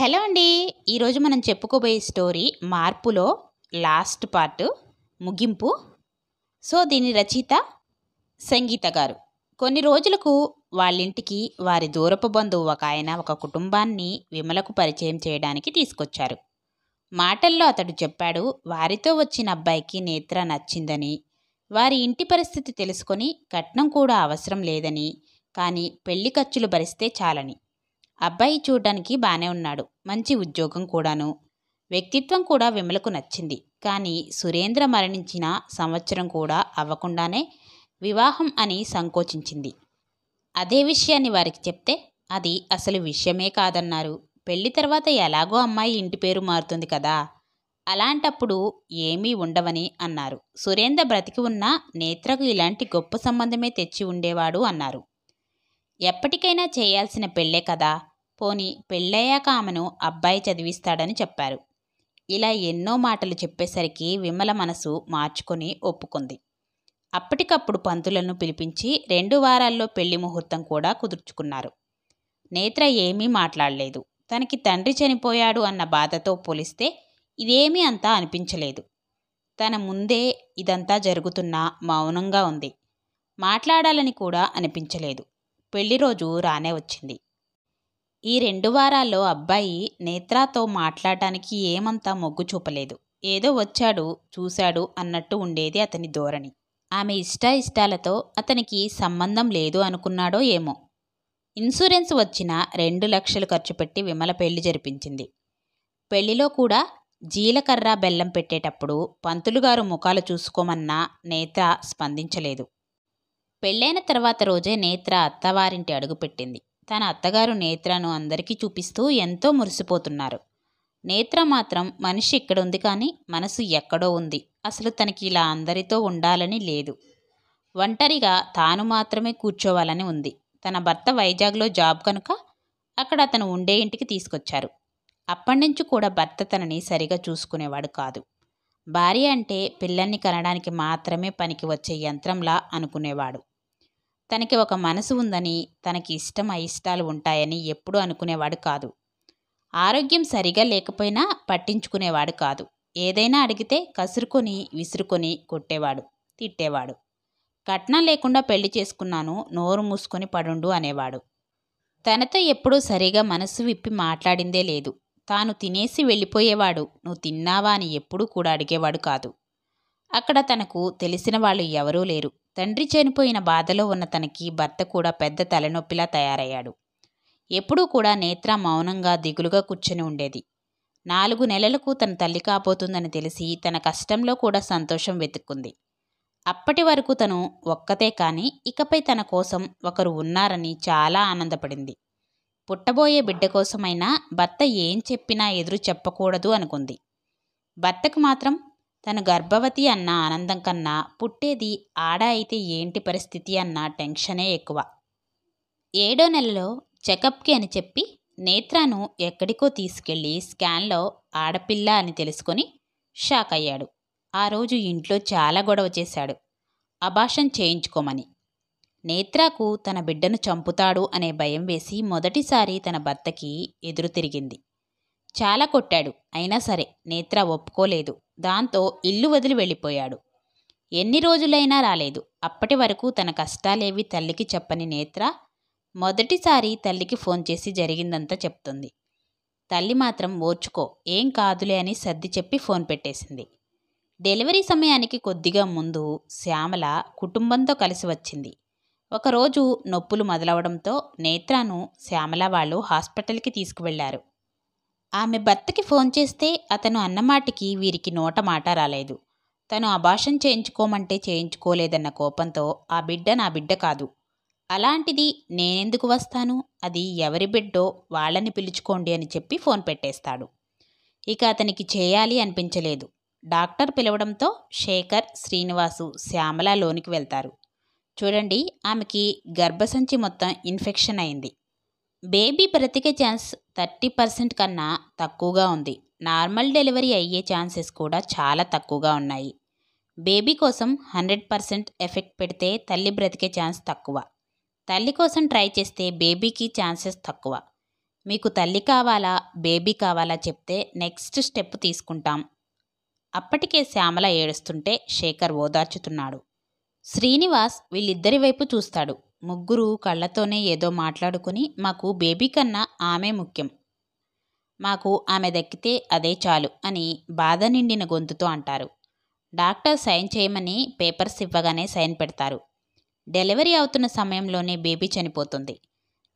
hello అండి ఈరోజు మనం చెప్పుకోబోయే స్టోరీ మార్పులో లాస్ట్ పార్ట్ ముగింపు సో దీని రచయిత సంగీత గారు కొన్ని రోజులకు వాళ్ళింటికి వారి దూరపు బంధువు ఒక ఆయన ఒక కుటుంబాన్ని విమలకు పరిచయం చేయడానికి తీసుకొచ్చారు మాటల్లో అతడు చెప్పాడు వారితో వచ్చిన అబ్బాయికి నేత్ర నచ్చిందని వారి ఇంటి పరిస్థితి తెలుసుకొని కట్నం కూడా అవసరం లేదని కానీ పెళ్లి ఖర్చులు భరిస్తే చాలని అబ్బాయి చూడ్డానికి బాగానే ఉన్నాడు మంచి ఉద్యోగం కూడాను వ్యక్తిత్వం కూడా విమలకు నచ్చింది కానీ సురేంద్ర మరణించిన సంవత్సరం కూడా అవ్వకుండానే వివాహం అని సంకోచించింది అదే విషయాన్ని వారికి చెప్తే అది అసలు విషయమే కాదన్నారు పెళ్లి తర్వాత ఎలాగో అమ్మాయి ఇంటి పేరు మారుతుంది కదా అలాంటప్పుడు ఏమీ ఉండవని అన్నారు సురేంద్ర బ్రతికి ఉన్న నేత్రకు ఇలాంటి గొప్ప సంబంధమే తెచ్చి ఉండేవాడు అన్నారు ఎప్పటికైనా చేయాల్సిన పెళ్ళే కదా పోని పెళ్ళయ్యాక ఆమెను అబ్బాయి చదివిస్తాడని చెప్పారు ఇలా ఎన్నో మాటలు చెప్పేసరికి విమల మనసు మార్చుకొని ఒప్పుకుంది అప్పటికప్పుడు పంతులను పిలిపించి రెండు వారాల్లో పెళ్లి ముహూర్తం కూడా కుదుర్చుకున్నారు నేత్ర ఏమీ మాట్లాడలేదు తనకి తండ్రి చనిపోయాడు అన్న బాధతో పోలిస్తే ఇదేమీ అంతా అనిపించలేదు తన ముందే ఇదంతా జరుగుతున్నా మౌనంగా ఉంది మాట్లాడాలని కూడా అనిపించలేదు పెళ్లి రోజు రానే వచ్చింది ఈ రెండు వారాల్లో అబ్బాయి నేత్రాతో మాట్లాడటానికి ఏమంతా మొగ్గు చూపలేదు ఏదో వచ్చాడు చూశాడు అన్నట్టు ఉండేది అతని ధోరణి ఆమె ఇష్ట ఇష్టాలతో అతనికి సంబంధం లేదు అనుకున్నాడో ఏమో ఇన్సూరెన్స్ వచ్చిన రెండు లక్షలు ఖర్చు పెట్టి విమల పెళ్లి జరిపించింది పెళ్లిలో కూడా జీలకర్ర బెల్లం పెట్టేటప్పుడు పంతులుగారు ముఖాలు చూసుకోమన్నా నేత్ర స్పందించలేదు పెళ్ళైన తర్వాత రోజే నేత్ర అత్తవారింటి అడుగుపెట్టింది తన అత్తగారు నేత్రను అందరికీ చూపిస్తూ ఎంతో మురిసిపోతున్నారు నేత్ర మాత్రం మనిషి ఇక్కడుంది కానీ మనసు ఎక్కడో ఉంది అసలు తనకి ఇలా అందరితో ఉండాలని లేదు ఒంటరిగా తాను మాత్రమే కూర్చోవాలని ఉంది తన భర్త వైజాగ్లో జాబ్ కనుక అక్కడ అతను ఉండే ఇంటికి తీసుకొచ్చారు అప్పటినుంచి కూడా భర్త తనని సరిగా చూసుకునేవాడు కాదు భార్య అంటే పిల్లల్ని కనడానికి మాత్రమే పనికి వచ్చే యంత్రంలా అనుకునేవాడు తనకి ఒక మనసు ఉందని తనకి ఇష్టం అయిష్టాలు ఉంటాయని ఎప్పుడూ అనుకునేవాడు కాదు ఆరోగ్యం సరిగా లేకపోయినా పట్టించుకునేవాడు కాదు ఏదైనా అడిగితే కసురుకొని విసురుకొని కొట్టేవాడు తిట్టేవాడు కట్నం లేకుండా పెళ్లి చేసుకున్నాను నోరు మూసుకొని పడుండు అనేవాడు తనతో ఎప్పుడూ సరిగా మనసు విప్పి మాట్లాడిందే లేదు తాను తినేసి వెళ్ళిపోయేవాడు నువ్వు తిన్నావా అని ఎప్పుడూ కూడా అడిగేవాడు కాదు అక్కడ తనకు తెలిసిన వాళ్ళు ఎవరూ లేరు తండ్రి చనిపోయిన బాధలో ఉన్న తనకి భర్త కూడా పెద్ద తలనొప్పిలా తయారయ్యాడు ఎప్పుడూ కూడా నేత్ర మౌనంగా దిగులుగా కూర్చొని ఉండేది నాలుగు నెలలకు తన తల్లి కాబోతుందని తెలిసి తన కష్టంలో కూడా సంతోషం వెతుక్కుంది అప్పటి వరకు తను ఒక్కతే కానీ ఇకపై తన కోసం ఒకరు ఉన్నారని చాలా ఆనందపడింది పుట్టబోయే బిడ్డ కోసమైనా భర్త ఏం చెప్పినా ఎదురు చెప్పకూడదు అనుకుంది భర్తకు మాత్రం తను గర్భవతి అన్న ఆనందం కన్నా పుట్టేది ఆడ అయితే ఏంటి పరిస్థితి అన్న టెన్షనే ఎక్కువ ఏడో నెలలో చెకప్కి అని చెప్పి నేత్రాను ఎక్కడికో తీసుకెళ్ళి స్కాన్లో ఆడపిల్ల అని తెలుసుకొని షాక్ అయ్యాడు ఆ రోజు ఇంట్లో చాలా గొడవ చేశాడు అభాషం చేయించుకోమని నేత్రాకు తన బిడ్డను చంపుతాడు అనే భయం వేసి మొదటిసారి తన భర్తకి ఎదురు తిరిగింది చాలా కొట్టాడు అయినా సరే నేత్ర ఒప్పుకోలేదు దాంతో ఇల్లు వదిలి వెళ్ళిపోయాడు ఎన్ని రోజులైనా రాలేదు అప్పటి వరకు తన కష్టాలేవి తల్లికి చెప్పని నేత్ర మొదటిసారి తల్లికి ఫోన్ చేసి జరిగిందంతా చెప్తుంది తల్లి మాత్రం ఓర్చుకో ఏం కాదులే అని సర్ది చెప్పి ఫోన్ పెట్టేసింది డెలివరీ సమయానికి కొద్దిగా ముందు శ్యామల కుటుంబంతో కలిసి వచ్చింది ఒకరోజు నొప్పులు మొదలవడంతో నేత్రాను శ్యామల వాళ్ళు హాస్పిటల్కి తీసుకువెళ్లారు ఆమె భర్తకి ఫోన్ చేస్తే అతను అన్నమాటికి వీరికి నోట మాట రాలేదు తను అభాషం చేయించుకోమంటే చేయించుకోలేదన్న కోపంతో ఆ బిడ్డ నా బిడ్డ కాదు అలాంటిది నేనెందుకు వస్తాను అది ఎవరి బిడ్డో వాళ్ళని పిలుచుకోండి అని చెప్పి ఫోన్ పెట్టేస్తాడు ఇక అతనికి చేయాలి అనిపించలేదు డాక్టర్ పిలవడంతో శేఖర్ శ్రీనివాసు శ్యామల లోనికి వెళ్తారు చూడండి ఆమెకి గర్భసంచి మొత్తం ఇన్ఫెక్షన్ అయింది బేబీ బ్రతికే ఛాన్స్ థర్టీ పర్సెంట్ కన్నా తక్కువగా ఉంది నార్మల్ డెలివరీ అయ్యే ఛాన్సెస్ కూడా చాలా తక్కువగా ఉన్నాయి బేబీ కోసం హండ్రెడ్ పర్సెంట్ ఎఫెక్ట్ పెడితే తల్లి బ్రతికే ఛాన్స్ తక్కువ తల్లి కోసం ట్రై చేస్తే బేబీకి ఛాన్సెస్ తక్కువ మీకు తల్లి కావాలా బేబీ కావాలా చెప్తే నెక్స్ట్ స్టెప్ తీసుకుంటాం అప్పటికే శ్యామల ఏడుస్తుంటే శేఖర్ ఓదార్చుతున్నాడు శ్రీనివాస్ వీళ్ళిద్దరి వైపు చూస్తాడు ముగ్గురు కళ్ళతోనే ఏదో మాట్లాడుకుని మాకు బేబీ కన్నా ఆమె ముఖ్యం మాకు ఆమె దక్కితే అదే చాలు అని బాధ నిండిన గొంతుతో అంటారు డాక్టర్ సైన్ చేయమని పేపర్స్ ఇవ్వగానే సైన్ పెడతారు డెలివరీ అవుతున్న సమయంలోనే బేబీ చనిపోతుంది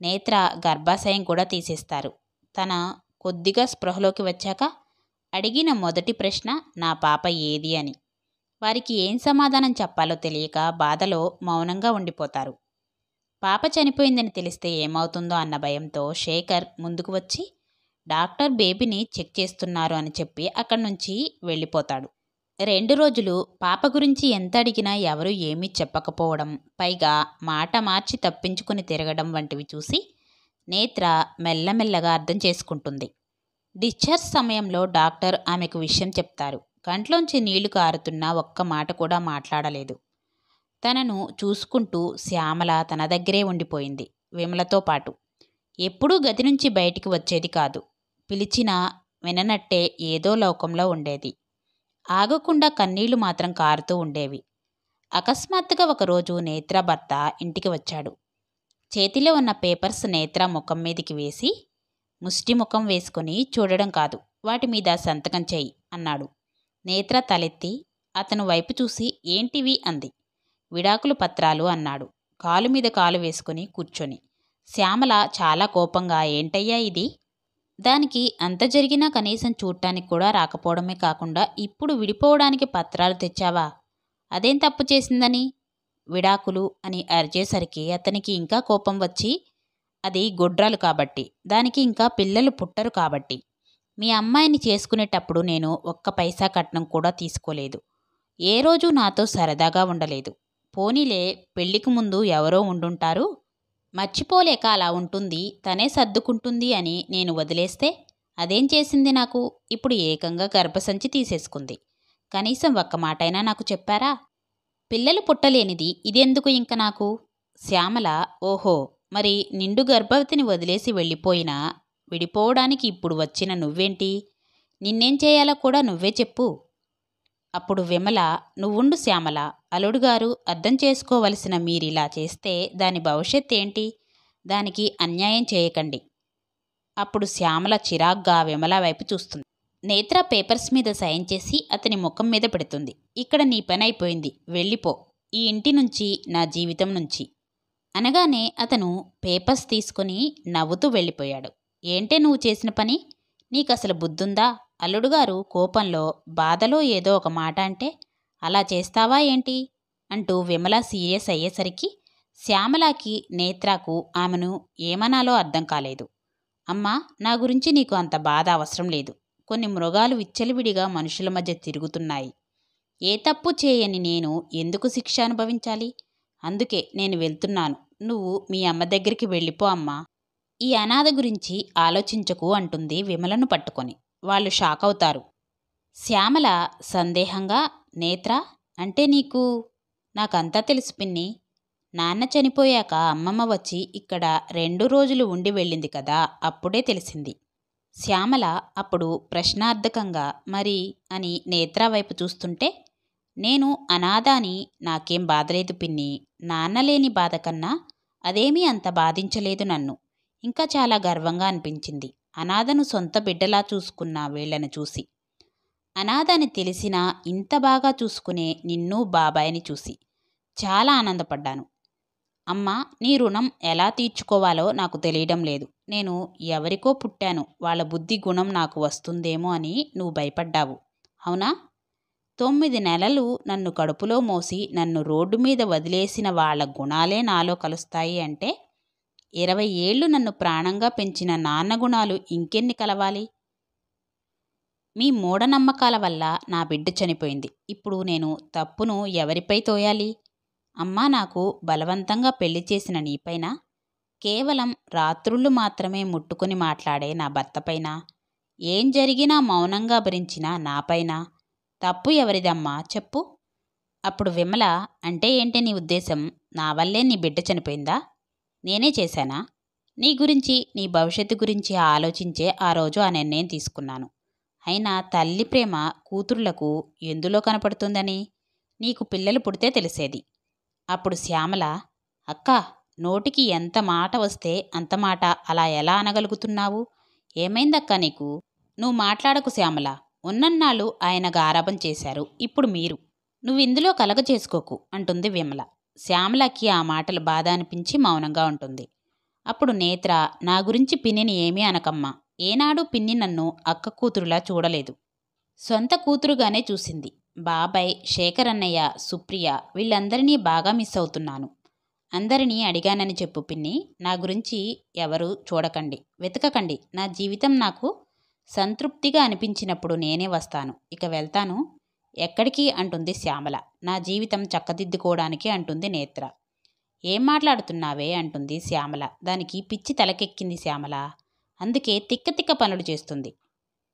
నేత్ర గర్భాశయం కూడా తీసేస్తారు తన కొద్దిగా స్పృహలోకి వచ్చాక అడిగిన మొదటి ప్రశ్న నా పాప ఏది అని వారికి ఏం సమాధానం చెప్పాలో తెలియక బాధలో మౌనంగా ఉండిపోతారు పాప చనిపోయిందని తెలిస్తే ఏమవుతుందో అన్న భయంతో శేఖర్ ముందుకు వచ్చి డాక్టర్ బేబీని చెక్ చేస్తున్నారు అని చెప్పి అక్కడి నుంచి వెళ్ళిపోతాడు రెండు రోజులు పాప గురించి ఎంత అడిగినా ఎవరు ఏమీ చెప్పకపోవడం పైగా మాట మార్చి తప్పించుకుని తిరగడం వంటివి చూసి నేత్ర మెల్లమెల్లగా అర్థం చేసుకుంటుంది డిశ్చార్జ్ సమయంలో డాక్టర్ ఆమెకు విషయం చెప్తారు కంట్లోంచి నీళ్లు కారుతున్నా ఒక్క మాట కూడా మాట్లాడలేదు తనను చూసుకుంటూ శ్యామల తన దగ్గరే ఉండిపోయింది విమలతో పాటు ఎప్పుడూ గది నుంచి బయటికి వచ్చేది కాదు పిలిచినా విననట్టే ఏదో లోకంలో ఉండేది ఆగకుండా కన్నీళ్లు మాత్రం కారుతూ ఉండేవి అకస్మాత్తుగా ఒకరోజు నేత్ర భర్త ఇంటికి వచ్చాడు చేతిలో ఉన్న పేపర్స్ నేత్ర ముఖం మీదికి వేసి ముష్టి ముఖం వేసుకుని చూడడం కాదు వాటి మీద సంతకం చేయి అన్నాడు నేత్ర తలెత్తి అతను వైపు చూసి ఏంటివి అంది విడాకులు పత్రాలు అన్నాడు కాలు మీద కాలు వేసుకుని కూర్చొని శ్యామల చాలా కోపంగా ఏంటయ్యా ఇది దానికి అంత జరిగినా కనీసం చూడటానికి కూడా రాకపోవడమే కాకుండా ఇప్పుడు విడిపోవడానికి పత్రాలు తెచ్చావా అదేం తప్పు చేసిందని విడాకులు అని అరిచేసరికి అతనికి ఇంకా కోపం వచ్చి అది గొడ్రాలు కాబట్టి దానికి ఇంకా పిల్లలు పుట్టరు కాబట్టి మీ అమ్మాయిని చేసుకునేటప్పుడు నేను ఒక్క పైసా కట్నం కూడా తీసుకోలేదు ఏ రోజు నాతో సరదాగా ఉండలేదు పోనీలే పెళ్లికి ముందు ఎవరో ఉండుంటారు మర్చిపోలేక అలా ఉంటుంది తనే సర్దుకుంటుంది అని నేను వదిలేస్తే అదేం చేసింది నాకు ఇప్పుడు ఏకంగా గర్భసంచి తీసేసుకుంది కనీసం ఒక్క మాటైనా నాకు చెప్పారా పిల్లలు పుట్టలేనిది ఇదెందుకు ఇంక నాకు శ్యామల ఓహో మరి నిండు గర్భవతిని వదిలేసి వెళ్ళిపోయినా విడిపోవడానికి ఇప్పుడు వచ్చిన నువ్వేంటి నిన్నేం చేయాలో కూడా నువ్వే చెప్పు అప్పుడు విమల నువ్వుండు శ్యామల అలుడుగారు అర్థం చేసుకోవలసిన మీరిలా చేస్తే దాని భవిష్యత్ ఏంటి దానికి అన్యాయం చేయకండి అప్పుడు శ్యామల చిరాగ్గా విమల వైపు చూస్తుంది నేత్ర పేపర్స్ మీద సైన్ చేసి అతని ముఖం మీద పెడుతుంది ఇక్కడ నీ పని అయిపోయింది వెళ్ళిపో ఈ ఇంటి నుంచి నా జీవితం నుంచి అనగానే అతను పేపర్స్ తీసుకుని నవ్వుతూ వెళ్ళిపోయాడు ఏంటే నువ్వు చేసిన పని నీకసలు బుద్ధుందా అల్లుడుగారు కోపంలో బాధలో ఏదో ఒక మాట అంటే అలా చేస్తావా ఏంటి అంటూ విమల సీరియస్ అయ్యేసరికి శ్యామలాకి నేత్రాకు ఆమెను ఏమనాలో అర్థం కాలేదు అమ్మా నా గురించి నీకు అంత బాధ అవసరం లేదు కొన్ని మృగాలు విచ్చలివిడిగా మనుషుల మధ్య తిరుగుతున్నాయి ఏ తప్పు చేయని నేను ఎందుకు శిక్ష అనుభవించాలి అందుకే నేను వెళ్తున్నాను నువ్వు మీ అమ్మ దగ్గరికి వెళ్ళిపో అమ్మా ఈ అనాథ గురించి ఆలోచించకు అంటుంది విమలను పట్టుకొని వాళ్ళు షాక్ అవుతారు శ్యామల సందేహంగా నేత్ర అంటే నీకు నాకంతా తెలుసు పిన్ని నాన్న చనిపోయాక అమ్మమ్మ వచ్చి ఇక్కడ రెండు రోజులు ఉండి వెళ్ళింది కదా అప్పుడే తెలిసింది శ్యామల అప్పుడు ప్రశ్నార్థకంగా మరి అని నేత్ర వైపు చూస్తుంటే నేను అనాథాని నాకేం బాధలేదు పిన్ని నాన్నలేని బాధ కన్నా అదేమీ అంత బాధించలేదు నన్ను ఇంకా చాలా గర్వంగా అనిపించింది అనాథను సొంత బిడ్డలా చూసుకున్న వీళ్లను చూసి అనాథని తెలిసిన తెలిసినా ఇంత బాగా చూసుకునే నిన్ను బాబాయిని చూసి చాలా ఆనందపడ్డాను అమ్మ నీ రుణం ఎలా తీర్చుకోవాలో నాకు తెలియడం లేదు నేను ఎవరికో పుట్టాను వాళ్ళ బుద్ధి గుణం నాకు వస్తుందేమో అని నువ్వు భయపడ్డావు అవునా తొమ్మిది నెలలు నన్ను కడుపులో మోసి నన్ను రోడ్డు మీద వదిలేసిన వాళ్ళ గుణాలే నాలో కలుస్తాయి అంటే ఇరవై ఏళ్ళు నన్ను ప్రాణంగా పెంచిన నాన్న గుణాలు ఇంకెన్ని కలవాలి మీ మూఢనమ్మకాల వల్ల నా బిడ్డ చనిపోయింది ఇప్పుడు నేను తప్పును ఎవరిపై తోయాలి అమ్మా నాకు బలవంతంగా పెళ్లి చేసిన నీపైన కేవలం రాత్రుళ్ళు మాత్రమే ముట్టుకుని మాట్లాడే నా భర్తపైన ఏం జరిగినా మౌనంగా భరించిన నాపైన తప్పు ఎవరిదమ్మా చెప్పు అప్పుడు విమల అంటే ఏంటి నీ ఉద్దేశం నా వల్లే నీ బిడ్డ చనిపోయిందా నేనే చేశానా నీ గురించి నీ భవిష్యత్తు గురించి ఆలోచించే ఆ రోజు ఆ నిర్ణయం తీసుకున్నాను అయినా తల్లి ప్రేమ కూతురులకు ఎందులో కనపడుతుందని నీకు పిల్లలు పుడితే తెలిసేది అప్పుడు శ్యామల అక్క నోటికి ఎంత మాట వస్తే అంత మాట అలా ఎలా అనగలుగుతున్నావు ఏమైందక్క నీకు నువ్వు మాట్లాడకు శ్యామల ఉన్నన్నాళ్ళు ఆయన గారాభం చేశారు ఇప్పుడు మీరు నువ్వు ఇందులో కలగ చేసుకోకు అంటుంది విమల శ్యామలకి ఆ మాటలు బాధ అనిపించి మౌనంగా ఉంటుంది అప్పుడు నేత్ర నా గురించి పిన్నిని ఏమీ అనకమ్మా ఏనాడు పిన్ని నన్ను అక్క కూతురులా చూడలేదు సొంత కూతురుగానే చూసింది బాబాయ్ శేఖర్ అన్నయ్య సుప్రియ వీళ్ళందరినీ బాగా మిస్ అవుతున్నాను అందరినీ అడిగానని చెప్పు పిన్ని నా గురించి ఎవరు చూడకండి వెతకకండి నా జీవితం నాకు సంతృప్తిగా అనిపించినప్పుడు నేనే వస్తాను ఇక వెళ్తాను ఎక్కడికి అంటుంది శ్యామల నా జీవితం చక్కదిద్దుకోవడానికి అంటుంది నేత్ర ఏం మాట్లాడుతున్నావే అంటుంది శ్యామల దానికి పిచ్చి తలకెక్కింది శ్యామల అందుకే తిక్క తిక్క పనులు చేస్తుంది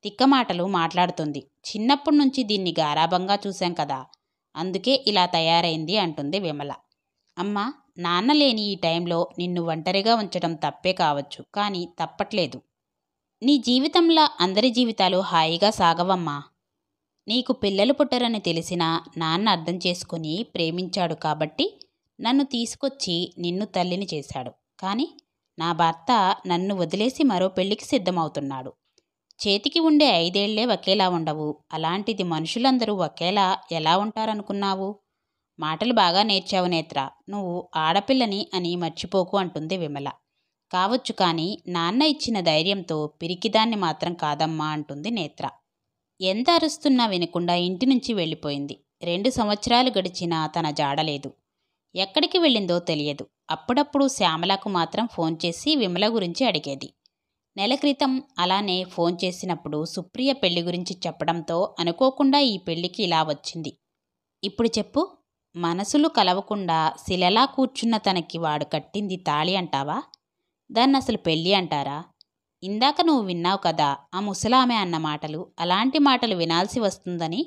తిక్క మాటలు మాట్లాడుతుంది చిన్నప్పటి నుంచి దీన్ని గారాభంగా చూశాం కదా అందుకే ఇలా తయారైంది అంటుంది విమల అమ్మ నాన్న లేని ఈ టైంలో నిన్ను ఒంటరిగా ఉంచడం తప్పే కావచ్చు కానీ తప్పట్లేదు నీ జీవితంలో అందరి జీవితాలు హాయిగా సాగవమ్మా నీకు పిల్లలు పుట్టరని తెలిసినా నాన్న అర్థం చేసుకుని ప్రేమించాడు కాబట్టి నన్ను తీసుకొచ్చి నిన్ను తల్లిని చేశాడు కానీ నా భర్త నన్ను వదిలేసి మరో పెళ్లికి సిద్ధమవుతున్నాడు చేతికి ఉండే ఐదేళ్లే ఒకేలా ఉండవు అలాంటిది మనుషులందరూ ఒకేలా ఎలా ఉంటారనుకున్నావు మాటలు బాగా నేర్చావు నేత్ర నువ్వు ఆడపిల్లని అని మర్చిపోకు అంటుంది విమల కావచ్చు కానీ నాన్న ఇచ్చిన ధైర్యంతో పిరికిదాన్ని మాత్రం కాదమ్మా అంటుంది నేత్ర ఎంత అరుస్తున్నా వినకుండా ఇంటి నుంచి వెళ్ళిపోయింది రెండు సంవత్సరాలు గడిచినా తన జాడలేదు ఎక్కడికి వెళ్ళిందో తెలియదు అప్పుడప్పుడు శ్యామలకు మాత్రం ఫోన్ చేసి విమల గురించి అడిగేది నెల క్రితం అలానే ఫోన్ చేసినప్పుడు సుప్రియ పెళ్లి గురించి చెప్పడంతో అనుకోకుండా ఈ పెళ్లికి ఇలా వచ్చింది ఇప్పుడు చెప్పు మనసులు కలవకుండా శిలలా కూర్చున్న తనకి వాడు కట్టింది తాళి అంటావా దాన్ని అసలు పెళ్ళి అంటారా ఇందాక నువ్వు విన్నావు కదా ఆ ముసలామె అన్న మాటలు అలాంటి మాటలు వినాల్సి వస్తుందని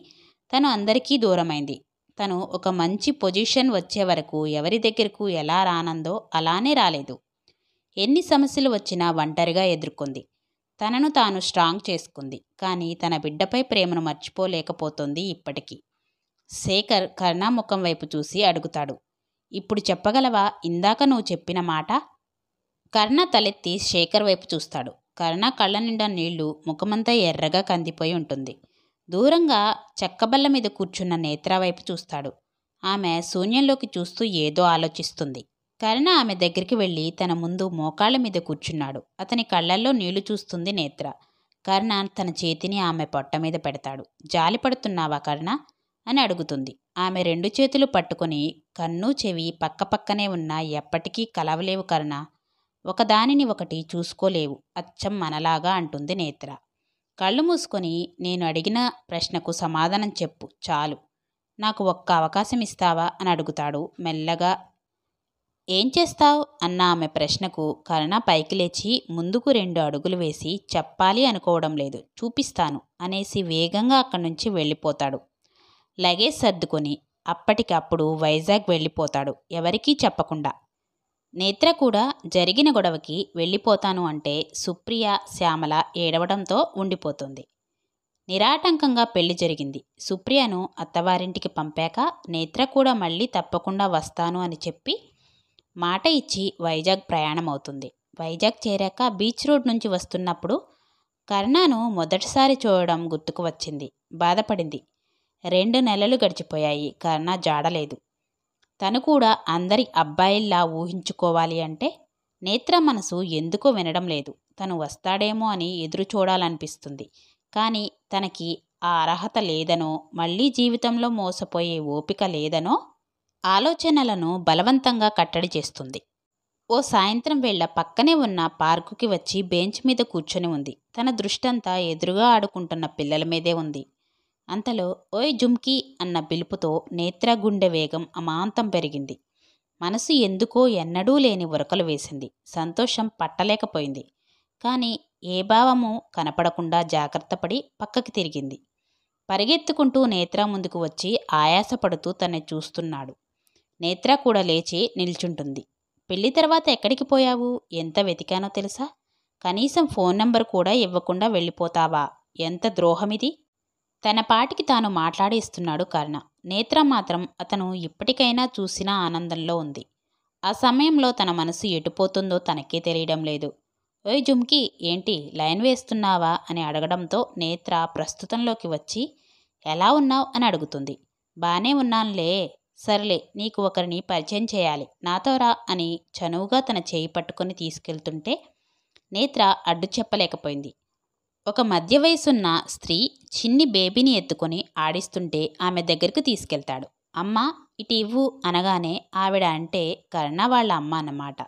తను అందరికీ దూరమైంది తను ఒక మంచి పొజిషన్ వచ్చే వరకు ఎవరి దగ్గరకు ఎలా రానందో అలానే రాలేదు ఎన్ని సమస్యలు వచ్చినా ఒంటరిగా ఎదుర్కొంది తనను తాను స్ట్రాంగ్ చేసుకుంది కానీ తన బిడ్డపై ప్రేమను మర్చిపోలేకపోతుంది ఇప్పటికీ శేఖర్ ముఖం వైపు చూసి అడుగుతాడు ఇప్పుడు చెప్పగలవా ఇందాక నువ్వు చెప్పిన మాట కర్ణ తలెత్తి శేఖర్ వైపు చూస్తాడు కరుణ కళ్ళ నిండా నీళ్లు ముఖమంతా ఎర్రగా కందిపోయి ఉంటుంది దూరంగా చెక్కబల్ల మీద కూర్చున్న నేత్ర వైపు చూస్తాడు ఆమె శూన్యంలోకి చూస్తూ ఏదో ఆలోచిస్తుంది కరుణ ఆమె దగ్గరికి వెళ్ళి తన ముందు మోకాళ్ళ మీద కూర్చున్నాడు అతని కళ్ళల్లో నీళ్లు చూస్తుంది నేత్ర కరుణ తన చేతిని ఆమె పొట్ట మీద పెడతాడు జాలి పడుతున్నావా కరుణ అని అడుగుతుంది ఆమె రెండు చేతులు పట్టుకొని కన్ను చెవి పక్కపక్కనే ఉన్న ఎప్పటికీ కలవలేవు కరుణ ఒకదానిని ఒకటి చూసుకోలేవు అచ్చం మనలాగా అంటుంది నేత్ర కళ్ళు మూసుకొని నేను అడిగిన ప్రశ్నకు సమాధానం చెప్పు చాలు నాకు ఒక్క అవకాశం ఇస్తావా అని అడుగుతాడు మెల్లగా ఏం చేస్తావు అన్న ఆమె ప్రశ్నకు కరుణ పైకి లేచి ముందుకు రెండు అడుగులు వేసి చెప్పాలి అనుకోవడం లేదు చూపిస్తాను అనేసి వేగంగా అక్కడి నుంచి వెళ్ళిపోతాడు లగేజ్ సర్దుకొని అప్పటికప్పుడు వైజాగ్ వెళ్ళిపోతాడు ఎవరికీ చెప్పకుండా నేత్ర కూడా జరిగిన గొడవకి వెళ్ళిపోతాను అంటే సుప్రియ శ్యామల ఏడవడంతో ఉండిపోతుంది నిరాటంకంగా పెళ్లి జరిగింది సుప్రియను అత్తవారింటికి పంపాక నేత్ర కూడా మళ్ళీ తప్పకుండా వస్తాను అని చెప్పి మాట ఇచ్చి వైజాగ్ ప్రయాణం అవుతుంది వైజాగ్ చేరాక బీచ్ రోడ్ నుంచి వస్తున్నప్పుడు కర్ణాను మొదటిసారి చూడడం గుర్తుకు వచ్చింది బాధపడింది రెండు నెలలు గడిచిపోయాయి కర్ణ జాడలేదు తను కూడా అందరి అబ్బాయిల్లా ఊహించుకోవాలి అంటే నేత్ర మనసు ఎందుకో వినడం లేదు తను వస్తాడేమో అని ఎదురు చూడాలనిపిస్తుంది కానీ తనకి ఆ అర్హత లేదనో మళ్ళీ జీవితంలో మోసపోయే ఓపిక లేదనో ఆలోచనలను బలవంతంగా కట్టడి చేస్తుంది ఓ సాయంత్రం వేళ పక్కనే ఉన్న పార్కుకి వచ్చి బెంచ్ మీద కూర్చొని ఉంది తన దృష్టంతా ఎదురుగా ఆడుకుంటున్న పిల్లల మీదే ఉంది అంతలో ఓయ్ జుమ్కీ అన్న పిలుపుతో నేత్రగుండె వేగం అమాంతం పెరిగింది మనసు ఎందుకో ఎన్నడూ లేని ఉరకలు వేసింది సంతోషం పట్టలేకపోయింది కానీ ఏ భావము కనపడకుండా జాగ్రత్తపడి పక్కకి తిరిగింది పరిగెత్తుకుంటూ నేత్ర ముందుకు వచ్చి ఆయాసపడుతూ తన్ని చూస్తున్నాడు నేత్ర కూడా లేచి నిల్చుంటుంది పెళ్లి తర్వాత ఎక్కడికి పోయావు ఎంత వెతికానో తెలుసా కనీసం ఫోన్ నెంబర్ కూడా ఇవ్వకుండా వెళ్ళిపోతావా ఎంత ద్రోహమిది తన పాటికి తాను మాట్లాడేస్తున్నాడు కర్ణ నేత్ర మాత్రం అతను ఇప్పటికైనా చూసిన ఆనందంలో ఉంది ఆ సమయంలో తన మనసు ఎటుపోతుందో తనకే తెలియడం లేదు ఓయ్ జుమ్కి ఏంటి లైన్ వేస్తున్నావా అని అడగడంతో నేత్ర ప్రస్తుతంలోకి వచ్చి ఎలా ఉన్నావు అని అడుగుతుంది బానే ఉన్నానులే సర్లే నీకు ఒకరిని పరిచయం చేయాలి నాతో రా అని చనువుగా తన చేయి పట్టుకొని తీసుకెళ్తుంటే నేత్ర అడ్డు చెప్పలేకపోయింది ఒక మధ్య వయసున్న స్త్రీ చిన్ని బేబీని ఎత్తుకొని ఆడిస్తుంటే ఆమె దగ్గరికి తీసుకెళ్తాడు అమ్మ ఇటు ఇవ్వు అనగానే ఆవిడ అంటే కర్ణ వాళ్ళ అమ్మ అన్నమాట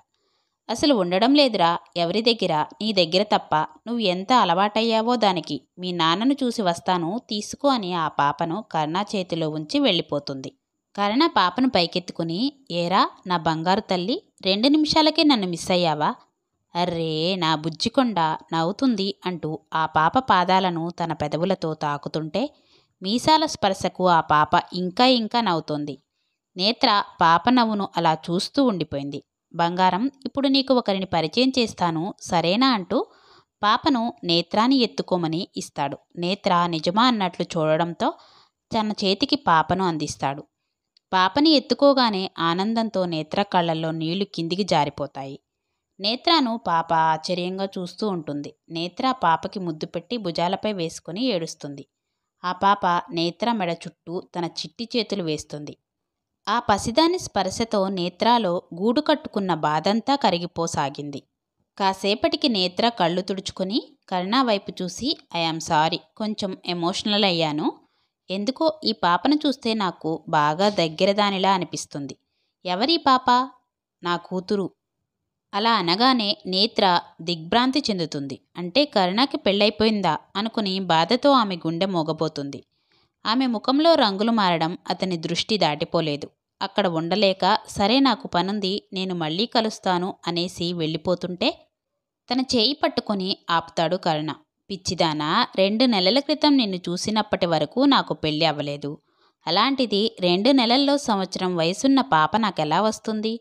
అసలు ఉండడం లేదురా ఎవరి దగ్గర నీ దగ్గర తప్ప నువ్వు ఎంత అలవాటయ్యావో దానికి మీ నాన్నను చూసి వస్తాను తీసుకో అని ఆ పాపను కర్ణ చేతిలో ఉంచి వెళ్ళిపోతుంది కర్ణ పాపను పైకెత్తుకుని ఏరా నా బంగారు తల్లి రెండు నిమిషాలకే నన్ను మిస్ అయ్యావా అర్రే నా బుజ్జికొండ నవ్వుతుంది అంటూ ఆ పాప పాదాలను తన పెదవులతో తాకుతుంటే మీసాల స్పర్శకు ఆ పాప ఇంకా ఇంకా నవ్వుతోంది నేత్ర పాప నవ్వును అలా చూస్తూ ఉండిపోయింది బంగారం ఇప్పుడు నీకు ఒకరిని పరిచయం చేస్తాను సరేనా అంటూ పాపను నేత్రాన్ని ఎత్తుకోమని ఇస్తాడు నేత్ర నిజమా అన్నట్లు చూడడంతో తన చేతికి పాపను అందిస్తాడు పాపని ఎత్తుకోగానే ఆనందంతో నేత్ర కళ్ళల్లో నీళ్లు కిందికి జారిపోతాయి నేత్రాను పాప ఆశ్చర్యంగా చూస్తూ ఉంటుంది నేత్ర పాపకి ముద్దు పెట్టి భుజాలపై వేసుకుని ఏడుస్తుంది ఆ పాప నేత్ర మెడ చుట్టూ తన చిట్టి చేతులు వేస్తుంది ఆ పసిదాని స్పర్శతో నేత్రాలో గూడు కట్టుకున్న బాధంతా కరిగిపోసాగింది కాసేపటికి నేత్ర కళ్ళు తుడుచుకొని కరుణా వైపు చూసి ఐఆమ్ సారీ కొంచెం ఎమోషనల్ అయ్యాను ఎందుకో ఈ పాపను చూస్తే నాకు బాగా దగ్గరదానిలా అనిపిస్తుంది ఎవరి పాప నా కూతురు అలా అనగానే నేత్ర దిగ్భ్రాంతి చెందుతుంది అంటే కరుణకి పెళ్ళైపోయిందా అనుకుని బాధతో ఆమె గుండె మోగబోతుంది ఆమె ముఖంలో రంగులు మారడం అతని దృష్టి దాటిపోలేదు అక్కడ ఉండలేక సరే నాకు పనుంది నేను మళ్ళీ కలుస్తాను అనేసి వెళ్ళిపోతుంటే తన చేయి పట్టుకుని ఆపుతాడు కరుణ పిచ్చిదానా రెండు నెలల క్రితం నిన్ను చూసినప్పటి వరకు నాకు పెళ్ళి అవ్వలేదు అలాంటిది రెండు నెలల్లో సంవత్సరం వయసున్న పాప నాకెలా వస్తుంది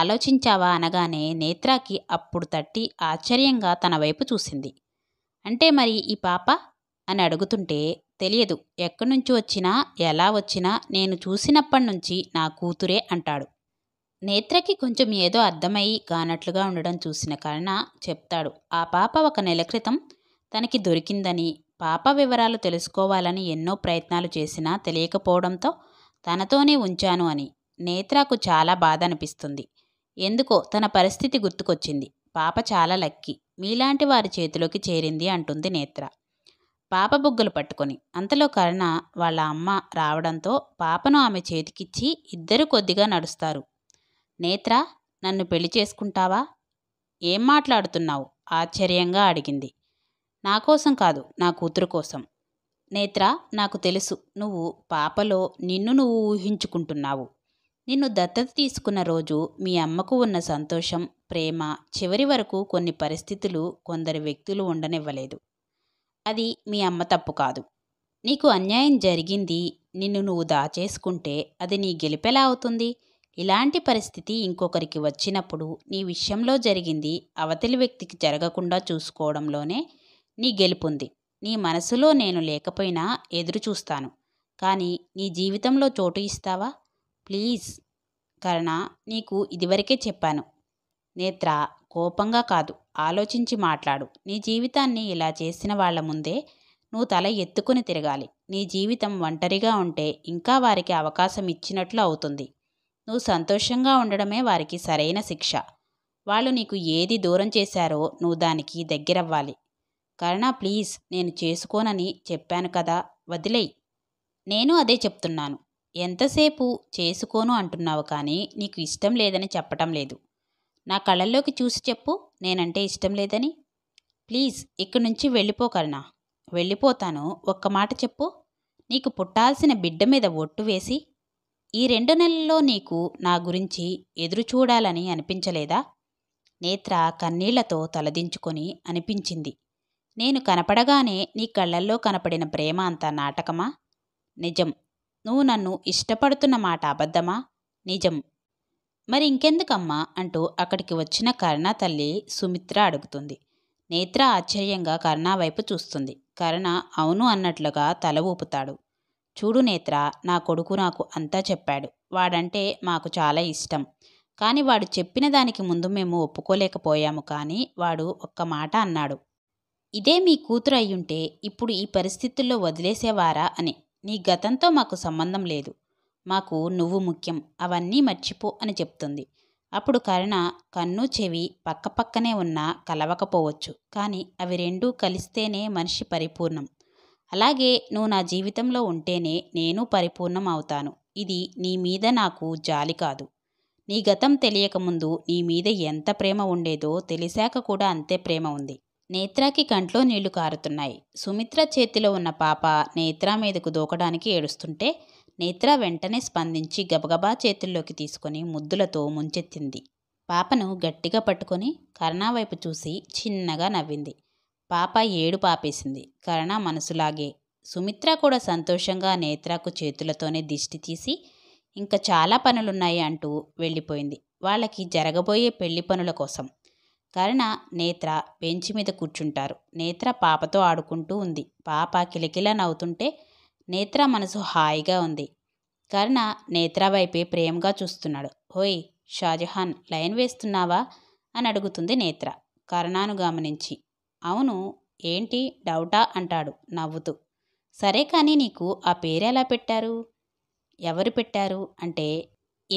ఆలోచించావా అనగానే నేత్రాకి అప్పుడు తట్టి ఆశ్చర్యంగా తన వైపు చూసింది అంటే మరి ఈ పాప అని అడుగుతుంటే తెలియదు ఎక్కడి నుంచి వచ్చినా ఎలా వచ్చినా నేను చూసినప్పటి నుంచి నా కూతురే అంటాడు నేత్రకి కొంచెం ఏదో అర్థమయ్యి కానట్లుగా ఉండడం చూసిన కారణ చెప్తాడు ఆ పాప ఒక నెల క్రితం తనకి దొరికిందని పాప వివరాలు తెలుసుకోవాలని ఎన్నో ప్రయత్నాలు చేసినా తెలియకపోవడంతో తనతోనే ఉంచాను అని నేత్రకు చాలా బాధ అనిపిస్తుంది ఎందుకో తన పరిస్థితి గుర్తుకొచ్చింది పాప చాలా లక్కీ మీలాంటి వారి చేతిలోకి చేరింది అంటుంది నేత్ర పాప బుగ్గలు పట్టుకొని అంతలో కరుణ వాళ్ళ అమ్మ రావడంతో పాపను ఆమె చేతికిచ్చి ఇద్దరు కొద్దిగా నడుస్తారు నేత్ర నన్ను పెళ్లి చేసుకుంటావా ఏం మాట్లాడుతున్నావు ఆశ్చర్యంగా అడిగింది నా కోసం కాదు నా కూతురు కోసం నేత్ర నాకు తెలుసు నువ్వు పాపలో నిన్ను నువ్వు ఊహించుకుంటున్నావు నిన్ను దత్తత తీసుకున్న రోజు మీ అమ్మకు ఉన్న సంతోషం ప్రేమ చివరి వరకు కొన్ని పరిస్థితులు కొందరు వ్యక్తులు ఉండనివ్వలేదు అది మీ అమ్మ తప్పు కాదు నీకు అన్యాయం జరిగింది నిన్ను నువ్వు దాచేసుకుంటే అది నీ గెలిపెలా అవుతుంది ఇలాంటి పరిస్థితి ఇంకొకరికి వచ్చినప్పుడు నీ విషయంలో జరిగింది అవతలి వ్యక్తికి జరగకుండా చూసుకోవడంలోనే నీ గెలుపుంది నీ మనసులో నేను లేకపోయినా ఎదురు చూస్తాను కానీ నీ జీవితంలో చోటు ఇస్తావా ప్లీజ్ కరణ నీకు ఇదివరకే చెప్పాను నేత్ర కోపంగా కాదు ఆలోచించి మాట్లాడు నీ జీవితాన్ని ఇలా చేసిన వాళ్ల ముందే నువ్వు తల ఎత్తుకుని తిరగాలి నీ జీవితం ఒంటరిగా ఉంటే ఇంకా వారికి అవకాశం ఇచ్చినట్లు అవుతుంది నువ్వు సంతోషంగా ఉండడమే వారికి సరైన శిక్ష వాళ్ళు నీకు ఏది దూరం చేశారో నువ్వు దానికి దగ్గరవ్వాలి కరణ ప్లీజ్ నేను చేసుకోనని చెప్పాను కదా వదిలేయి నేను అదే చెప్తున్నాను ఎంతసేపు చేసుకోను అంటున్నావు కానీ నీకు ఇష్టం లేదని చెప్పటం లేదు నా కళ్ళల్లోకి చూసి చెప్పు నేనంటే ఇష్టం లేదని ప్లీజ్ ఇక్కడి నుంచి వెళ్ళిపోకరనా వెళ్ళిపోతాను ఒక్క మాట చెప్పు నీకు పుట్టాల్సిన బిడ్డ మీద ఒట్టు వేసి ఈ రెండు నెలల్లో నీకు నా గురించి ఎదురు చూడాలని అనిపించలేదా నేత్ర కన్నీళ్లతో తలదించుకొని అనిపించింది నేను కనపడగానే నీ కళ్ళల్లో కనపడిన ప్రేమ అంత నాటకమా నిజం నువ్వు నన్ను ఇష్టపడుతున్న మాట అబద్ధమా నిజం మరి ఇంకెందుకమ్మా అంటూ అక్కడికి వచ్చిన కరుణ తల్లి సుమిత్ర అడుగుతుంది నేత్ర ఆశ్చర్యంగా కరుణ వైపు చూస్తుంది కరుణ అవును అన్నట్లుగా తల ఊపుతాడు చూడు నేత్ర నా కొడుకు నాకు అంతా చెప్పాడు వాడంటే మాకు చాలా ఇష్టం కానీ వాడు చెప్పిన దానికి ముందు మేము ఒప్పుకోలేకపోయాము కానీ వాడు ఒక్క మాట అన్నాడు ఇదే మీ కూతురు అయ్యుంటే ఇప్పుడు ఈ పరిస్థితుల్లో వదిలేసేవారా అని నీ గతంతో మాకు సంబంధం లేదు మాకు నువ్వు ముఖ్యం అవన్నీ మర్చిపో అని చెప్తుంది అప్పుడు కరుణ కన్ను చెవి పక్కపక్కనే ఉన్నా కలవకపోవచ్చు కానీ అవి రెండూ కలిస్తేనే మనిషి పరిపూర్ణం అలాగే నువ్వు నా జీవితంలో ఉంటేనే నేను పరిపూర్ణం అవుతాను ఇది నీ మీద నాకు జాలి కాదు నీ గతం తెలియకముందు నీ మీద ఎంత ప్రేమ ఉండేదో తెలిసాక కూడా అంతే ప్రేమ ఉంది నేత్రాకి కంట్లో నీళ్లు కారుతున్నాయి సుమిత్ర చేతిలో ఉన్న పాప నేత్రా మీదకు దూకడానికి ఏడుస్తుంటే నేత్ర వెంటనే స్పందించి గబగబా చేతుల్లోకి తీసుకుని ముద్దులతో ముంచెత్తింది పాపను గట్టిగా పట్టుకొని కరణ వైపు చూసి చిన్నగా నవ్వింది పాప ఏడు పాపేసింది కరణ మనసులాగే సుమిత్ర కూడా సంతోషంగా నేత్రకు చేతులతోనే దిష్టి తీసి ఇంకా చాలా పనులున్నాయి అంటూ వెళ్ళిపోయింది వాళ్ళకి జరగబోయే పెళ్లి పనుల కోసం కరుణ నేత్ర బెంచి మీద కూర్చుంటారు నేత్ర పాపతో ఆడుకుంటూ ఉంది పాప కిలకిల నవ్వుతుంటే నేత్ర మనసు హాయిగా ఉంది కరుణ నేత్ర వైపే ప్రేమగా చూస్తున్నాడు హోయ్ షాజహాన్ లైన్ వేస్తున్నావా అని అడుగుతుంది నేత్ర కరుణాను గమనించి అవును ఏంటి డౌటా అంటాడు నవ్వుతూ సరే కానీ నీకు ఆ పేరు ఎలా పెట్టారు ఎవరు పెట్టారు అంటే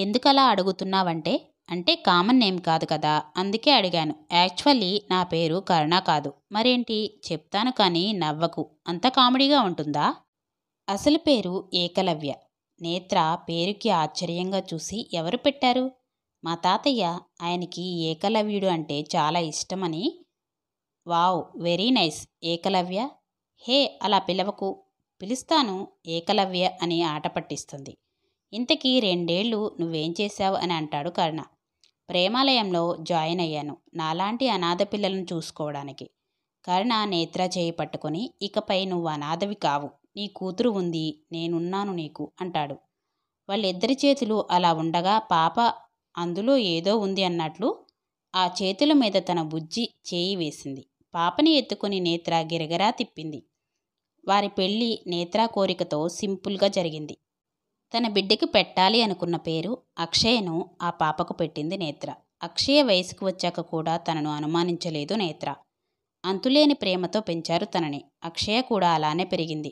ఎందుకలా అడుగుతున్నావంటే అంటే కామన్ నేమ్ కాదు కదా అందుకే అడిగాను యాక్చువల్లీ నా పేరు కరుణ కాదు మరేంటి చెప్తాను కానీ నవ్వకు అంత కామెడీగా ఉంటుందా అసలు పేరు ఏకలవ్య నేత్ర పేరుకి ఆశ్చర్యంగా చూసి ఎవరు పెట్టారు మా తాతయ్య ఆయనకి ఏకలవ్యుడు అంటే చాలా ఇష్టమని wow very nice Ekalavya hey అలా పిలవకు పిలుస్తాను ఏకలవ్య అని ఆట పట్టిస్తుంది ఇంతకీ రెండేళ్లు నువ్వేం చేశావు అని అంటాడు కర్ణ ప్రేమాలయంలో జాయిన్ అయ్యాను నాలాంటి అనాథ పిల్లలను చూసుకోవడానికి కరుణ నేత్ర చేయి పట్టుకుని ఇకపై నువ్వు అనాథవి కావు నీ కూతురు ఉంది నేనున్నాను నీకు అంటాడు వాళ్ళిద్దరి చేతులు అలా ఉండగా పాప అందులో ఏదో ఉంది అన్నట్లు ఆ చేతుల మీద తన బుజ్జి చేయి వేసింది పాపని ఎత్తుకుని నేత్ర గిరగరా తిప్పింది వారి పెళ్ళి నేత్ర కోరికతో సింపుల్గా జరిగింది తన బిడ్డకి పెట్టాలి అనుకున్న పేరు అక్షయను ఆ పాపకు పెట్టింది నేత్ర అక్షయ వయసుకు వచ్చాక కూడా తనను అనుమానించలేదు నేత్ర అంతులేని ప్రేమతో పెంచారు తనని అక్షయ కూడా అలానే పెరిగింది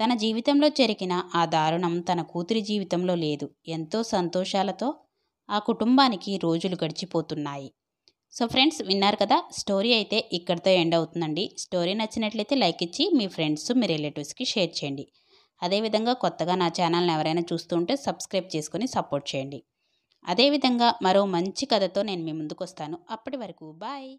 తన జీవితంలో జరిగిన ఆ దారుణం తన కూతురి జీవితంలో లేదు ఎంతో సంతోషాలతో ఆ కుటుంబానికి రోజులు గడిచిపోతున్నాయి సో ఫ్రెండ్స్ విన్నారు కదా స్టోరీ అయితే ఇక్కడితో ఎండ్ అవుతుందండి స్టోరీ నచ్చినట్లయితే లైక్ ఇచ్చి మీ ఫ్రెండ్స్ మీ రిలేటివ్స్కి షేర్ చేయండి అదేవిధంగా కొత్తగా నా ఛానల్ని ఎవరైనా చూస్తుంటే సబ్స్క్రైబ్ చేసుకొని సపోర్ట్ చేయండి అదేవిధంగా మరో మంచి కథతో నేను మీ ముందుకు వస్తాను అప్పటి వరకు బాయ్